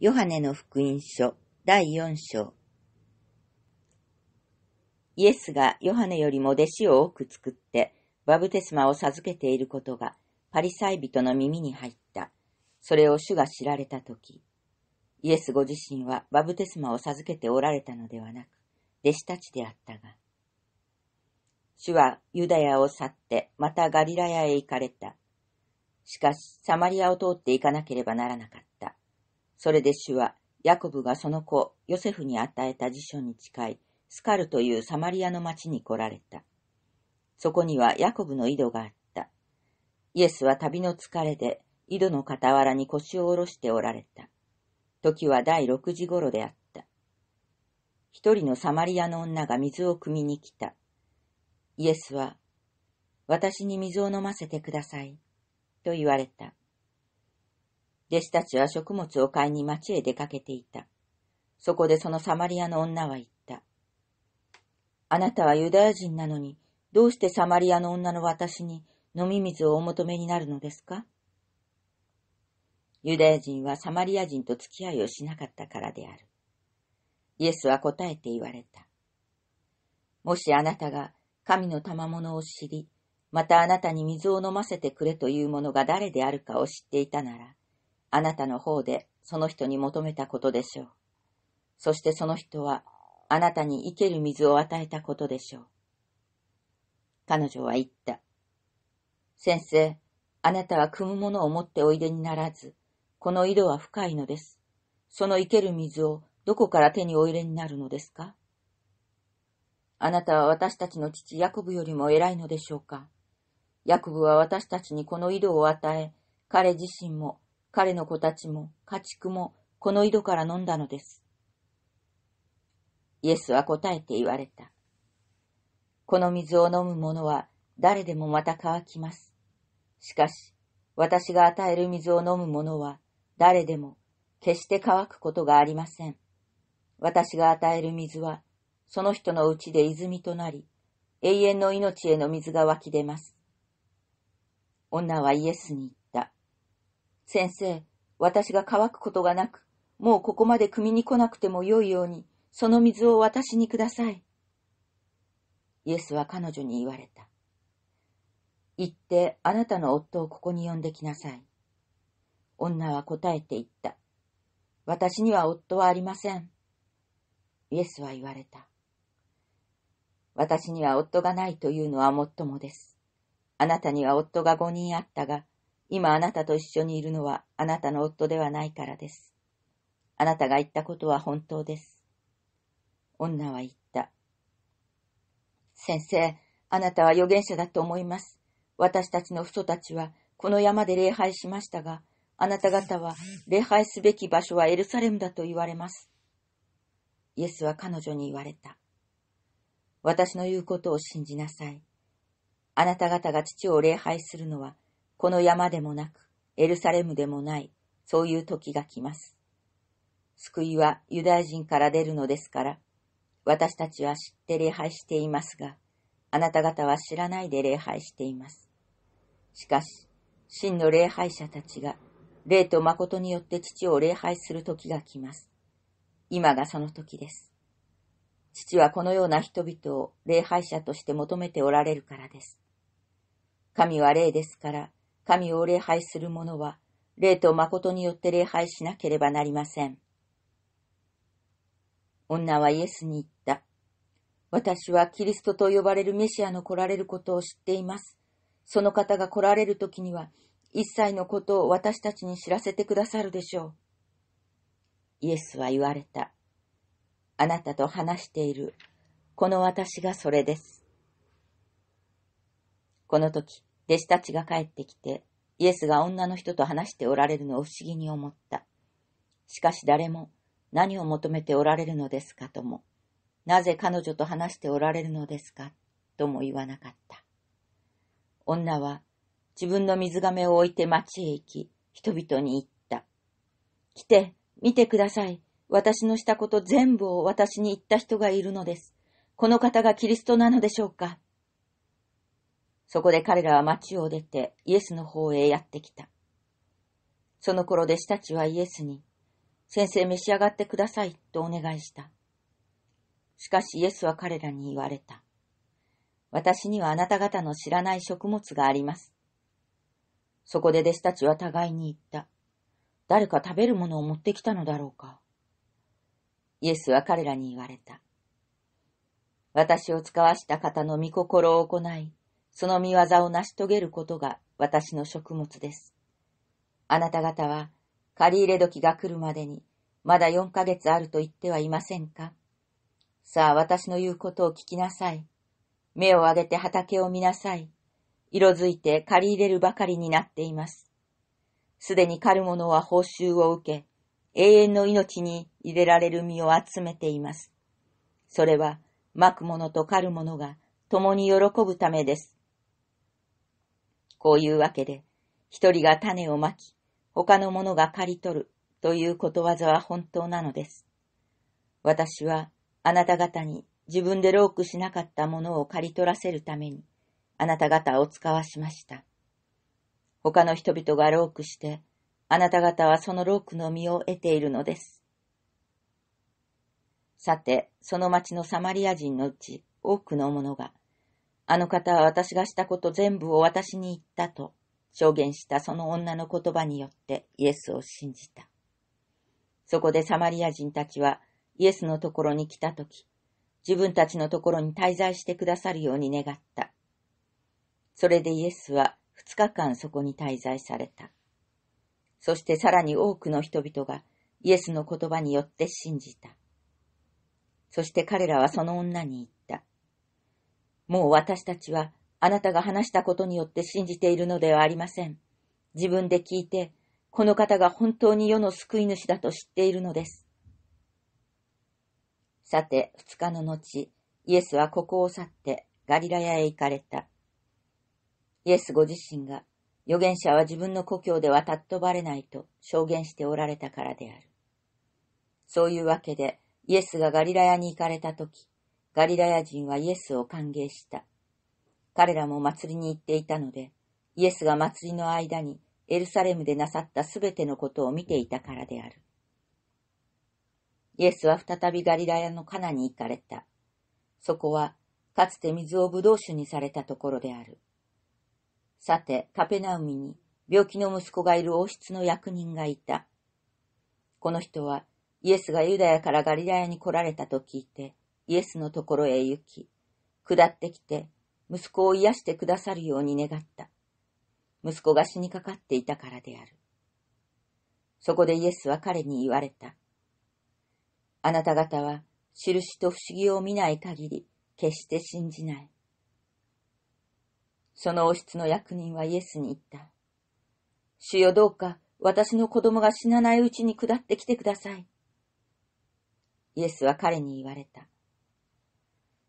ヨハネの福音書第4章イエスがヨハネよりも弟子を多く作ってバブテスマを授けていることがパリサイ人の耳に入った。それを主が知られたとき、イエスご自身はバブテスマを授けておられたのではなく、弟子たちであったが、主はユダヤを去ってまたガリラヤへ行かれた。しかし、サマリアを通って行かなければならなかった。それで主は、ヤコブがその子、ヨセフに与えた辞書に近い、スカルというサマリアの町に来られた。そこにはヤコブの井戸があった。イエスは旅の疲れで、井戸の傍らに腰を下ろしておられた。時は第六時頃であった。一人のサマリアの女が水を汲みに来た。イエスは、私に水を飲ませてください、と言われた。弟子たちは食物を買いに町へ出かけていた。そこでそのサマリアの女は言った。あなたはユダヤ人なのに、どうしてサマリアの女の私に飲み水をお求めになるのですかユダヤ人はサマリア人と付き合いをしなかったからである。イエスは答えて言われた。もしあなたが神の賜物を知り、またあなたに水を飲ませてくれというものが誰であるかを知っていたなら、あなたの方でその人に求めたことでしょう。そしてその人はあなたに生ける水を与えたことでしょう。彼女は言った。先生、あなたは汲むものを持っておいでにならず、この井戸は深いのです。その生ける水をどこから手にお入れになるのですかあなたは私たちの父ヤコブよりも偉いのでしょうかヤコブは私たちにこの井戸を与え、彼自身も彼の子たちも家畜もこの井戸から飲んだのです。イエスは答えて言われた。この水を飲む者は誰でもまた乾きます。しかし、私が与える水を飲む者は誰でも決して乾くことがありません。私が与える水はその人のうちで泉となり、永遠の命への水が湧き出ます。女はイエスに言っ先生、私が乾くことがなく、もうここまで汲みに来なくてもよいように、その水を私にください。イエスは彼女に言われた。行ってあなたの夫をここに呼んできなさい。女は答えて言った。私には夫はありません。イエスは言われた。私には夫がないというのはもっともです。あなたには夫が五人あったが、今あなたと一緒にいるのはあなたの夫ではないからです。あなたが言ったことは本当です。女は言った。先生、あなたは預言者だと思います。私たちの父祖たちはこの山で礼拝しましたが、あなた方は礼拝すべき場所はエルサレムだと言われます。イエスは彼女に言われた。私の言うことを信じなさい。あなた方が父を礼拝するのは、この山でもなく、エルサレムでもない、そういう時が来ます。救いはユダヤ人から出るのですから、私たちは知って礼拝していますが、あなた方は知らないで礼拝しています。しかし、真の礼拝者たちが、霊と誠によって父を礼拝する時が来ます。今がその時です。父はこのような人々を礼拝者として求めておられるからです。神は霊ですから、神を礼拝する者は、霊と誠によって礼拝しなければなりません。女はイエスに言った。私はキリストと呼ばれるメシアの来られることを知っています。その方が来られる時には、一切のことを私たちに知らせてくださるでしょう。イエスは言われた。あなたと話している、この私がそれです。この時、弟子たちが帰ってきて、イエスが女の人と話しておられるのを不思議に思った。しかし誰も何を求めておられるのですかとも、なぜ彼女と話しておられるのですかとも言わなかった。女は自分の水亀を置いて町へ行き、人々に言った。来て、見てください。私のしたこと全部を私に言った人がいるのです。この方がキリストなのでしょうかそこで彼らは町を出てイエスの方へやってきた。その頃弟子たちはイエスに、先生召し上がってくださいとお願いした。しかしイエスは彼らに言われた。私にはあなた方の知らない食物があります。そこで弟子たちは互いに言った。誰か食べるものを持ってきたのだろうか。イエスは彼らに言われた。私を使わした方の御心を行い、その見業を成し遂げることが私の食物です。あなた方は、借り入れ時が来るまでに、まだ4ヶ月あると言ってはいませんかさあ、私の言うことを聞きなさい。目を上げて畑を見なさい。色づいて借り入れるばかりになっています。すでに狩る者は報酬を受け、永遠の命に入れられる実を集めています。それは、巻く者と狩る者が共に喜ぶためです。こういうわけで、一人が種をまき、他の者が刈り取るということわざは本当なのです。私はあなた方に自分でロークしなかったものを刈り取らせるために、あなた方を使わしました。他の人々がロークして、あなた方はそのロークの実を得ているのです。さて、その町のサマリア人のうち多くの者が、あの方は私がしたこと全部を私に言ったと証言したその女の言葉によってイエスを信じた。そこでサマリア人たちはイエスのところに来たとき、自分たちのところに滞在してくださるように願った。それでイエスは二日間そこに滞在された。そしてさらに多くの人々がイエスの言葉によって信じた。そして彼らはその女に言った。もう私たちはあなたが話したことによって信じているのではありません。自分で聞いて、この方が本当に世の救い主だと知っているのです。さて、二日の後、イエスはここを去ってガリラヤへ行かれた。イエスご自身が、預言者は自分の故郷では尊ばれないと証言しておられたからである。そういうわけで、イエスがガリラヤに行かれたとき、ガリラヤ人はイエスを歓迎した。彼らも祭りに行っていたので、イエスが祭りの間にエルサレムでなさったすべてのことを見ていたからである。イエスは再びガリラヤのカナに行かれた。そこは、かつて水を葡萄酒にされたところである。さて、カペナウミに病気の息子がいる王室の役人がいた。この人は、イエスがユダヤからガリラヤに来られたと聞いて、イエスのところへ行き、下ってきて、息子を癒してくださるように願った。息子が死にかかっていたからである。そこでイエスは彼に言われた。あなた方は、印と不思議を見ない限り、決して信じない。その王室の役人はイエスに言った。主よどうか、私の子供が死なないうちに下ってきてください。イエスは彼に言われた。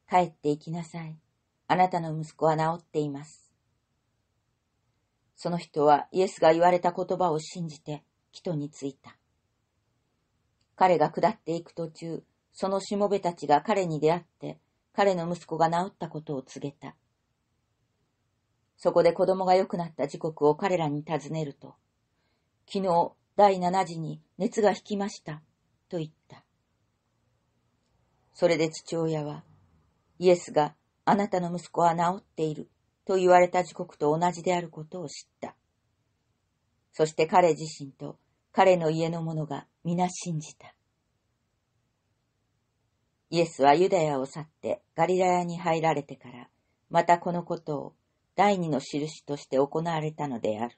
帰って行きなさい。あなたの息子は治っています。その人はイエスが言われた言葉を信じて、帰途に着いた。彼が下っていく途中、そのしもべたちが彼に出会って、彼の息子が治ったことを告げた。そこで子供が良くなった時刻を彼らに尋ねると、昨日第7時に熱が引きました、と言った。それで父親は、イエスがあなたの息子は治っていると言われた時刻と同じであることを知った。そして彼自身と彼の家の者が皆信じた。イエスはユダヤを去ってガリラヤに入られてから、またこのことを第二の印として行われたのである。